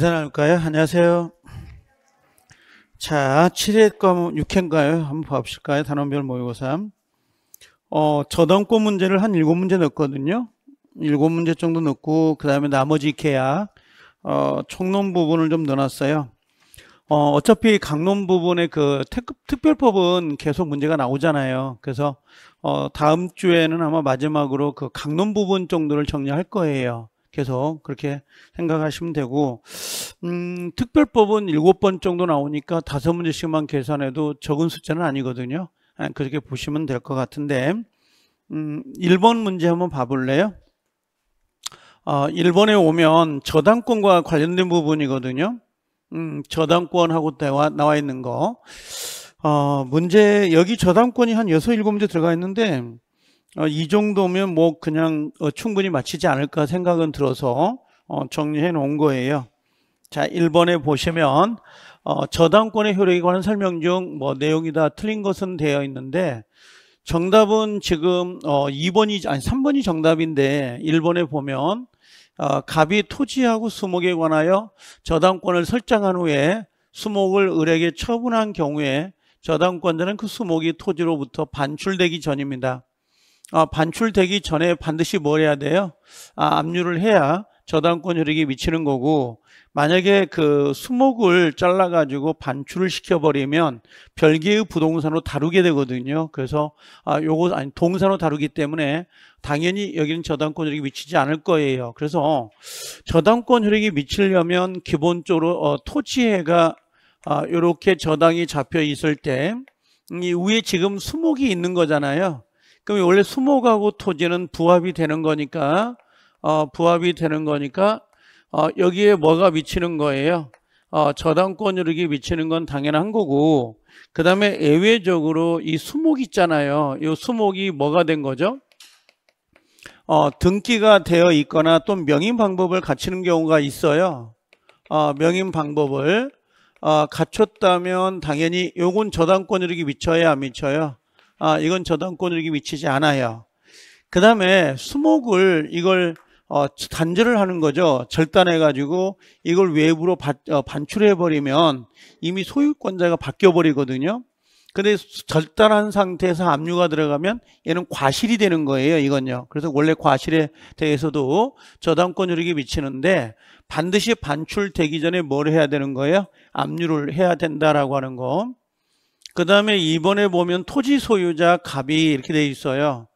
인사 나눌까요? 안녕하세요. 자, 7회 과 6회인가요? 한번 봐봅실까요? 단원별 모의고사. 어, 저당권 문제를 한 7문제 넣었거든요. 7문제 정도 넣고 그 다음에 나머지 계약 어, 총론 부분을 좀 넣어놨어요. 어, 어차피 강론 부분에그 특별법은 계속 문제가 나오잖아요. 그래서 어, 다음 주에는 아마 마지막으로 그 강론 부분 정도를 정리할 거예요. 계속 그렇게 생각하시면 되고 음, 특별법은 일곱 번 정도 나오니까 다섯 문제씩만 계산해도 적은 숫자는 아니거든요. 예, 그렇게 보시면 될 것 같은데 음, 1번 문제 한번 봐볼래요? 어, 1번에 오면 저당권과 관련된 부분이거든요. 음, 저당권하고 나와 있는 거. 어, 문제 여기 저당권이 한 6, 7문제 들어가 있는데 어, 이 정도면 뭐 그냥 어, 충분히 마치지 않을까 생각은 들어서 어, 정리해 놓은 거예요. 자, 1번에 보시면 어, 저당권의 효력에 관한 설명 중 뭐 내용이 다 틀린 것은 되어 있는데 정답은 지금 어, 2번이 아니 3번이 정답인데 1번에 보면 어, 갑이 토지하고 수목에 관하여 저당권을 설정한 후에 수목을 을에게 처분한 경우에 저당권자는 그 수목이 토지로부터 반출되기 전입니다. 아, 반출되기 전에 반드시 뭘 해야 돼요? 아, 압류를 해야 저당권 효력이 미치는 거고 만약에 그 수목을 잘라가지고 반출을 시켜버리면 별개의 부동산으로 다루게 되거든요. 그래서 아 요거 아니 동산으로 다루기 때문에 당연히 여기는 저당권 효력이 미치지 않을 거예요. 그래서 저당권 효력이 미치려면 기본적으로 어, 토지해가 아, 요렇게 저당이 잡혀 있을 때 이 위에 지금 수목이 있는 거잖아요. 그럼 원래 수목하고 토지는 부합이 되는 거니까 어, 부합이 되는 거니까 어, 여기에 뭐가 미치는 거예요? 어, 저당권 이르기 미치는 건 당연한 거고 그 다음에 예외적으로 이 수목 있잖아요. 이 수목이 뭐가 된 거죠? 어, 등기가 되어 있거나 또 명인 방법을 갖추는 경우가 있어요. 어, 명인 방법을 어, 갖췄다면 당연히 요건 저당권 이르기 미쳐야 안 미쳐요. 아, 이건 저당권에게 미치지 않아요. 그 다음에 수목을 이걸 어, 단절을 하는 거죠. 절단해가지고 이걸 외부로 바, 어, 반출해버리면 이미 소유권자가 바뀌어버리거든요. 근데 절단한 상태에서 압류가 들어가면 얘는 과실이 되는 거예요 이건요 그래서 원래 과실에 대해서도 저당권유력이 미치는데 반드시 반출되기 전에 뭘 해야 되는 거예요 압류를 해야 된다라고 하는 거그 다음에 이번에 보면 토지 소유자 갑이 이렇게 돼 있어요.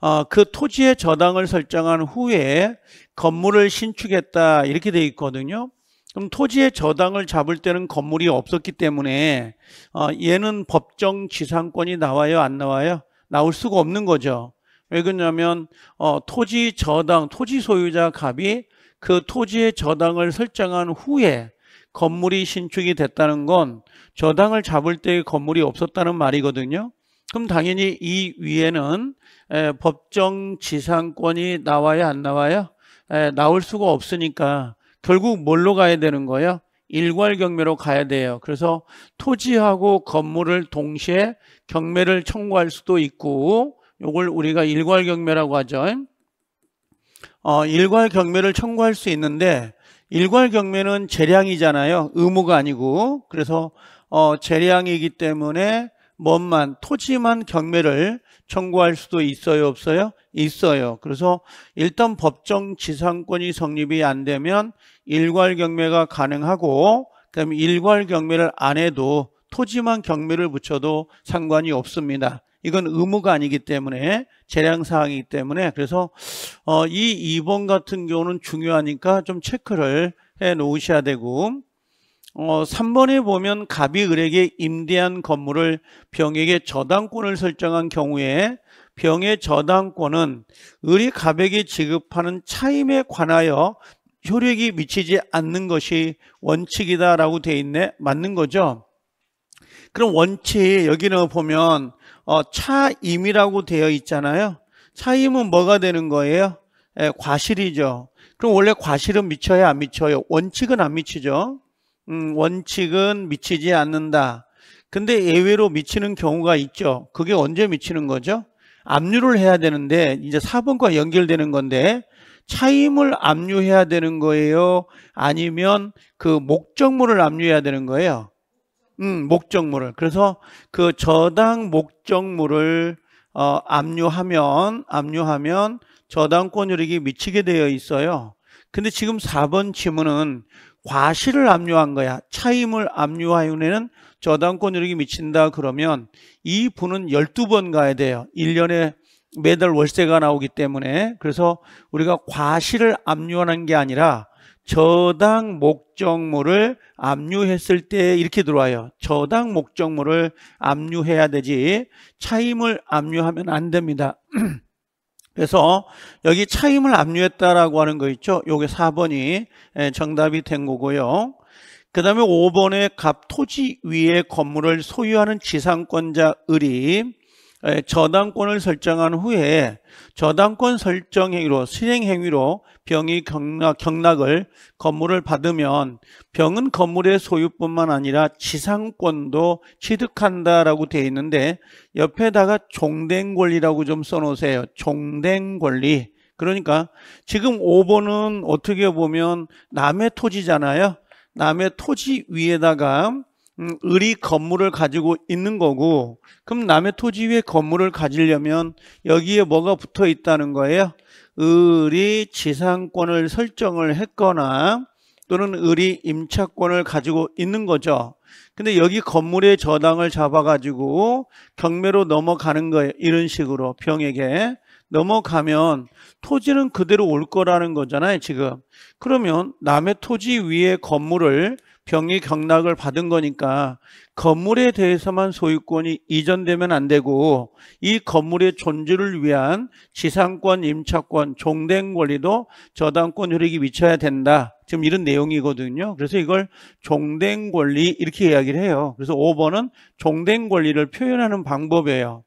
어, 그 토지의 저당을 설정한 후에 건물을 신축했다 이렇게 돼 있거든요. 그럼 토지의 저당을 잡을 때는 건물이 없었기 때문에 어, 얘는 법정 지상권이 나와요 안 나와요? 나올 수가 없는 거죠. 왜 그러냐면 어, 토지 저당, 토지 소유자 갑이 그 토지의 저당을 설정한 후에 건물이 신축이 됐다는 건 저당을 잡을 때의 건물이 없었다는 말이거든요. 그럼 당연히 이 위에는 에, 법정 지상권이 나와야 안 나와요? 에, 나올 수가 없으니까 결국 뭘로 가야 되는 거예요? 일괄 경매로 가야 돼요. 그래서 토지하고 건물을 동시에 경매를 청구할 수도 있고 요걸 우리가 일괄 경매라고 하죠. 어, 일괄 경매를 청구할 수 있는데 일괄 경매는 재량이잖아요. 의무가 아니고. 그래서 어, 재량이기 때문에 뭔만 토지만 경매를 청구할 수도 있어요, 없어요? 있어요. 그래서 일단 법정 지상권이 성립이 안 되면 일괄 경매가 가능하고 그다음에 일괄 경매를 안 해도 토지만 경매를 붙여도 상관이 없습니다. 이건 의무가 아니기 때문에 재량사항이기 때문에 그래서 어, 이 2번 같은 경우는 중요하니까 좀 체크를 해 놓으셔야 되고 어, 3번에 보면 갑이 을에게 임대한 건물을 병에게 저당권을 설정한 경우에 병의 저당권은 을이 갑에게 지급하는 차임에 관하여 효력이 미치지 않는 것이 원칙이다라고 돼 있네 맞는 거죠 그럼 원칙 여기는 보면 어, 차임이라고 되어 있잖아요. 차임은 뭐가 되는 거예요? 예, 과실이죠. 그럼 원래 과실은 미쳐야 안 미쳐요. 원칙은 안 미치죠. 음, 원칙은 미치지 않는다. 근데 예외로 미치는 경우가 있죠. 그게 언제 미치는 거죠? 압류를 해야 되는데 이제 4번과 연결되는 건데 차임을 압류해야 되는 거예요? 아니면 그 목적물을 압류해야 되는 거예요? 음, 목적물을 그래서 그 저당 목적물을 어, 압류하면 압류하면 저당권유력이 미치게 되어 있어요. 근데 지금 4번 지문은 과실을 압류한 거야. 차임을 압류하여에는 저당권유력이 미친다 그러면 이 분은 12번 가야 돼요. 1년에 매달 월세가 나오기 때문에 그래서 우리가 과실을 압류하는 게 아니라 저당 목적물을 압류했을 때 이렇게 들어와요. 저당 목적물을 압류해야 되지 차임을 압류하면 안 됩니다. 그래서 여기 차임을 압류했다라고 하는 거 있죠. 요게 4번이 예, 정답이 된 거고요. 그 다음에 5번의 갑 토지 위에 건물을 소유하는 지상권자 의리 저당권을 설정한 후에 저당권 설정 행위로 실행 행위로 병이 경락, 경락을 건물을 받으면 병은 건물의 소유뿐만 아니라 지상권도 취득한다라고 되어 있는데 옆에다가 종된 권리라고 좀 써놓으세요. 종된 권리. 그러니까 지금 5번은 어떻게 보면 남의 토지잖아요. 남의 토지 위에다가 음, 을이 건물을 가지고 있는 거고 그럼 남의 토지 위에 건물을 가지려면 여기에 뭐가 붙어 있다는 거예요? 을이 지상권을 설정을 했거나 또는 을이 임차권을 가지고 있는 거죠. 근데 여기 건물의 저당을 잡아가지고 경매로 넘어가는 거예요. 이런 식으로 병에게 넘어가면 토지는 그대로 올 거라는 거잖아요. 지금. 그러면 남의 토지 위에 건물을 병의 경락을 받은 거니까 건물에 대해서만 소유권이 이전되면 안 되고 이 건물의 존재를 위한 지상권, 임차권, 종된 권리도 저당권 효력이 미쳐야 된다. 지금 이런 내용이거든요. 그래서 이걸 종된 권리 이렇게 이야기를 해요. 그래서 5번은 종된 권리를 표현하는 방법이에요.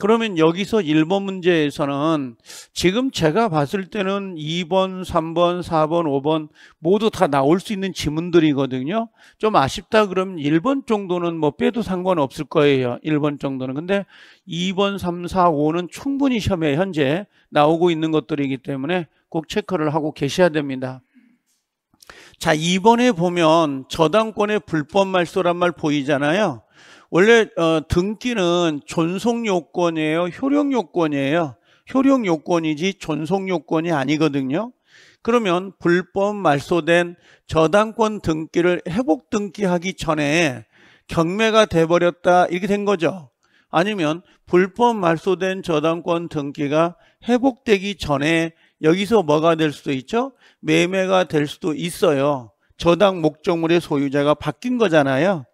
그러면 여기서 1번 문제에서는 지금 제가 봤을 때는 2번, 3번, 4번, 5번 모두 다 나올 수 있는 지문들이거든요. 좀 아쉽다 그러면 1번 정도는 뭐 빼도 상관없을 거예요. 1번 정도는. 근데 2번, 3, 4, 5는 충분히 시험에 현재 나오고 있는 것들이기 때문에 꼭 체크를 하고 계셔야 됩니다. 자, 2번에 보면 저당권의 불법 말소란 말 보이잖아요. 원래 어, 등기는 존속 요건이에요, 효력 요건이에요. 효력 요건이지 존속 요건이 아니거든요. 그러면 불법 말소된 저당권 등기를 회복 등기하기 전에 경매가 돼버렸다 이렇게 된 거죠. 아니면 불법 말소된 저당권 등기가 회복되기 전에 여기서 뭐가 될 수도 있죠? 매매가 될 수도 있어요. 저당 목적물의 소유자가 바뀐 거잖아요.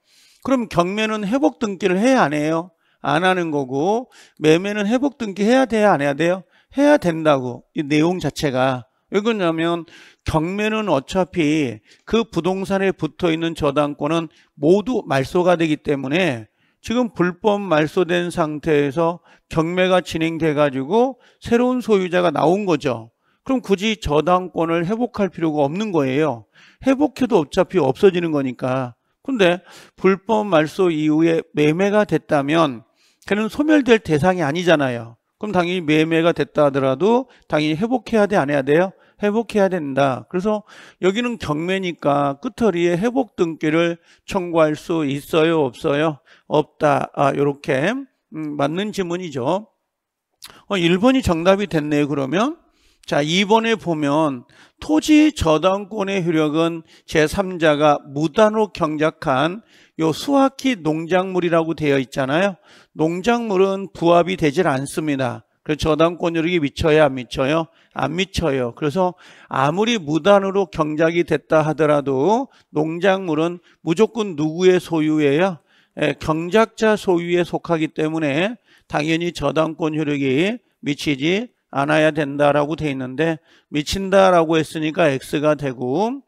그럼 경매는 회복 등기를 해야 안 해요? 안 하는 거고 매매는 회복 등기 해야 돼요? 안 해야 돼요? 해야 된다고 이 내용 자체가 왜 그러냐면 경매는 어차피 그 부동산에 붙어있는 저당권은 모두 말소가 되기 때문에 지금 불법 말소된 상태에서 경매가 진행돼 가지고 새로운 소유자가 나온 거죠 그럼 굳이 저당권을 회복할 필요가 없는 거예요 회복해도 어차피 없어지는 거니까 근데 불법 말소 이후에 매매가 됐다면 걔는 소멸될 대상이 아니잖아요. 그럼 당연히 매매가 됐다 하더라도 당연히 회복해야 돼, 안 해야 돼요? 회복해야 된다. 그래서 여기는 경매니까 끝허리에 회복 등기를 청구할 수 있어요, 없어요? 없다. 아, 요렇게 음, 맞는 지문이죠. 어, 1번이 정답이 됐네요, 그러면. 자, 2번에 보면 토지 저당권의 효력은 제3자가 무단으로 경작한 요 수확기 농작물이라고 되어 있잖아요. 농작물은 부합이 되질 않습니다. 그래서 저당권 효력이 미쳐야 안 미쳐요? 안 미쳐요. 그래서 아무리 무단으로 경작이 됐다 하더라도 농작물은 무조건 누구의 소유예요? 예, 경작자 소유에 속하기 때문에 당연히 저당권 효력이 미치지 않아야 된다라고 돼 있는데 미친다라고 했으니까 X가 되고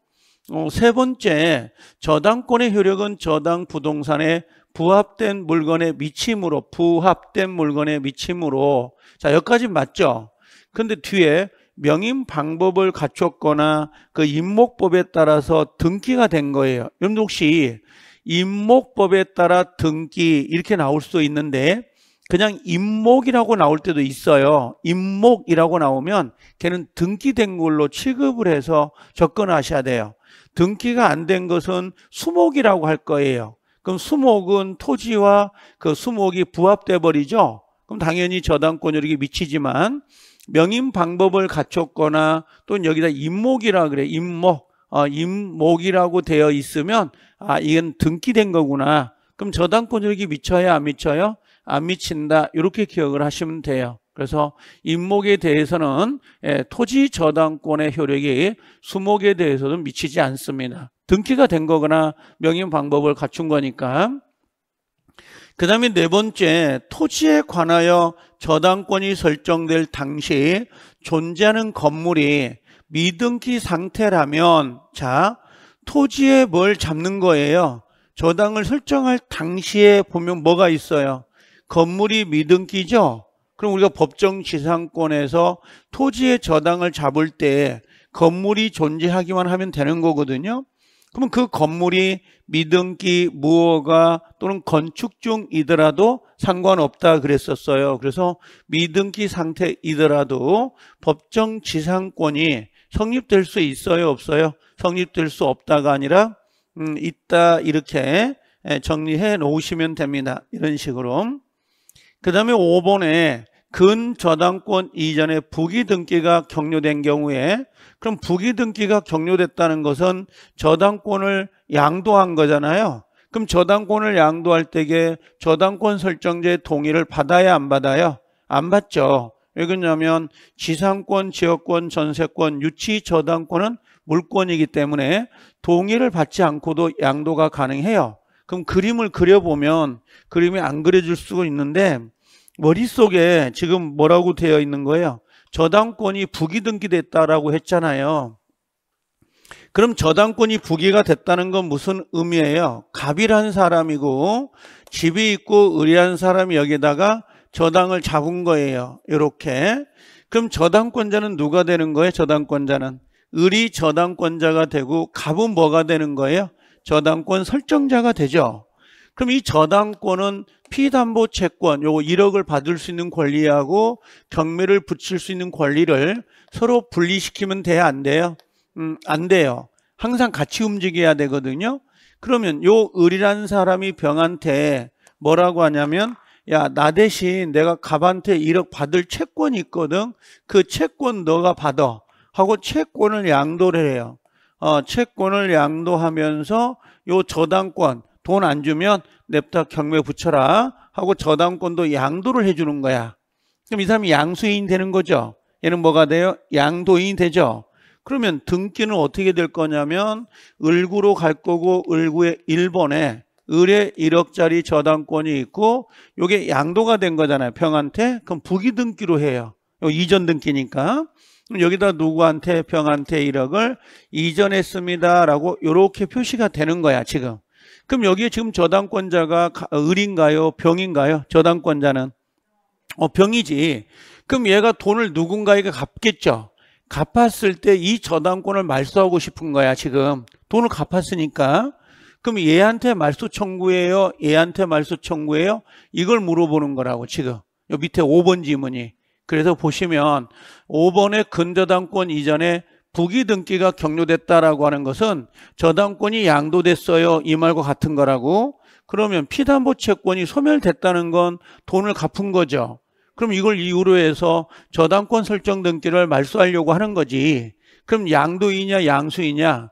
어, 세 번째 저당권의 효력은 저당 부동산에 부합된 물건에 미침으로 부합된 물건에 미침으로 자 여기까지 맞죠? 근데 뒤에 명인 방법을 갖췄거나 그 임목법에 따라서 등기가 된 거예요. 여러분 혹시 임목법에 따라 등기 이렇게 나올 수도 있는데 그냥 임목이라고 나올 때도 있어요. 임목이라고 나오면 걔는 등기된 걸로 취급을 해서 접근하셔야 돼요. 등기가 안 된 것은 수목이라고 할 거예요. 그럼 수목은 토지와 그 수목이 부합돼 버리죠. 그럼 당연히 저당권유력이 미치지만 명인 방법을 갖췄거나 또는 여기다 임목이라 그래. 임목. 어, 임목이라고 되어 있으면 아, 이건 등기된 거구나. 그럼 저당권유력이 미쳐야 안 미쳐요? 안 아, 미친다 이렇게 기억을 하시면 돼요. 그래서 임목에 대해서는 예, 토지 저당권의 효력이 수목에 대해서도 미치지 않습니다. 등기가 된 거거나 명인 방법을 갖춘 거니까. 그 다음에 네 번째, 토지에 관하여 저당권이 설정될 당시 존재하는 건물이 미등기 상태라면, 자, 토지에 뭘 잡는 거예요? 저당을 설정할 당시에 보면 뭐가 있어요? 건물이 미등기죠? 그럼 우리가 법정 지상권에서 토지의 저당을 잡을 때 건물이 존재하기만 하면 되는 거거든요. 그러면 그 건물이 미등기, 무허가 또는 건축 중이더라도 상관없다 그랬었어요. 그래서 미등기 상태이더라도 법정 지상권이 성립될 수 있어요, 없어요? 성립될 수 없다가 아니라 음, 있다 이렇게 예, 정리해 놓으시면 됩니다. 이런 식으로. 그 다음에 5번에 근저당권 이전에 부기 등기가 격려된 경우에 그럼 부기 등기가 격려됐다는 것은 저당권을 양도한 거잖아요. 그럼 저당권을 양도할 때에 저당권 설정제 동의를 받아야 안 받아요? 안 받죠. 왜 그러냐면 지상권, 지역권, 전세권, 유치, 저당권은 물권이기 때문에 동의를 받지 않고도 양도가 가능해요. 그럼 그림을 그려보면 그림이 안 그려질 수가 있는데 머릿속에 지금 뭐라고 되어 있는 거예요? 저당권이 부기 등기됐다라고 했잖아요. 그럼 저당권이 부기가 됐다는 건 무슨 의미예요? 갑이란 사람이고 집이 있고 의리한 사람이 여기다가 저당을 잡은 거예요. 이렇게. 그럼 저당권자는 누가 되는 거예요? 저당권자는. 의리 저당권자가 되고 갑은 뭐가 되는 거예요? 저당권 설정자가 되죠. 그럼 이 저당권은 피담보 채권 요거 1억을 받을 수 있는 권리하고 경매를 붙일 수 있는 권리를 서로 분리시키면 돼요안 돼요? 음, 안 돼요. 항상 같이 움직여야 되거든요. 그러면 요 을이라는 사람이 병한테 뭐라고 하냐면 야 나 대신 내가 갑한테 1억 받을 채권이 있거든. 그 채권 너가 받아 하고 채권을 양도를 해요. 어, 채권을 양도하면서 요 저당권 돈 안 주면 냅다 경매 붙여라 하고 저당권도 양도를 해주는 거야. 그럼 이 사람이 양수인 되는 거죠. 얘는 뭐가 돼요? 양도인이 되죠. 그러면 등기는 어떻게 될 거냐면 을구로 갈 거고 을구의 1번에 을에 1억짜리 저당권이 있고 요게 양도가 된 거잖아요. 평한테. 그럼 부기등기로 해요. 이전 등기니까. 그럼 여기다 누구한테 병한테 1억을 이전했습니다라고 이렇게 표시가 되는 거야 지금. 그럼 여기에 지금 저당권자가 어, 을인가요? 병인가요? 저당권자는 어 병이지. 그럼 얘가 돈을 누군가에게 갚겠죠. 갚았을 때 이 저당권을 말소하고 싶은 거야 지금. 돈을 갚았으니까. 그럼 얘한테 말소 청구해요? 얘한테 말소 청구해요? 이걸 물어보는 거라고 지금. 요 밑에 5번 지문이. 그래서 보시면 5번의 근저당권 이전에 부기 등기가 격려됐다라고 하는 것은 저당권이 양도됐어요 이 말과 같은 거라고 그러면 피담보 채권이 소멸됐다는 건 돈을 갚은 거죠 그럼 이걸 이유로 해서 저당권 설정 등기를 말소하려고 하는 거지 그럼 양도이냐 양수이냐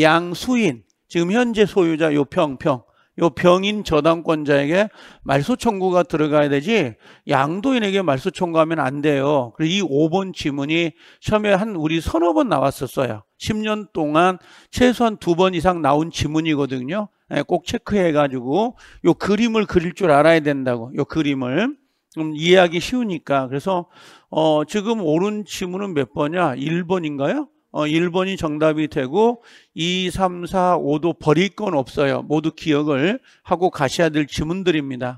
양수인 지금 현재 소유자 요평평 요 병인 저당권자에게 말소 청구가 들어가야 되지 양도인에게 말소 청구하면 안 돼요. 그래서 이 5번 지문이 처음에 한 우리 서너 번 나왔었어요. 10년 동안 최소한 두 번 이상 나온 지문이거든요. 예, 꼭 체크해가지고 요 그림을 그릴 줄 알아야 된다고. 요 그림을. 좀 음, 이해하기 쉬우니까. 그래서 어, 지금 옳은 지문은 몇 번이야? 1번인가요? 어, 1번이 정답이 되고 2, 3, 4, 5도 버릴 건 없어요. 모두 기억을 하고 가셔야 될 지문들입니다.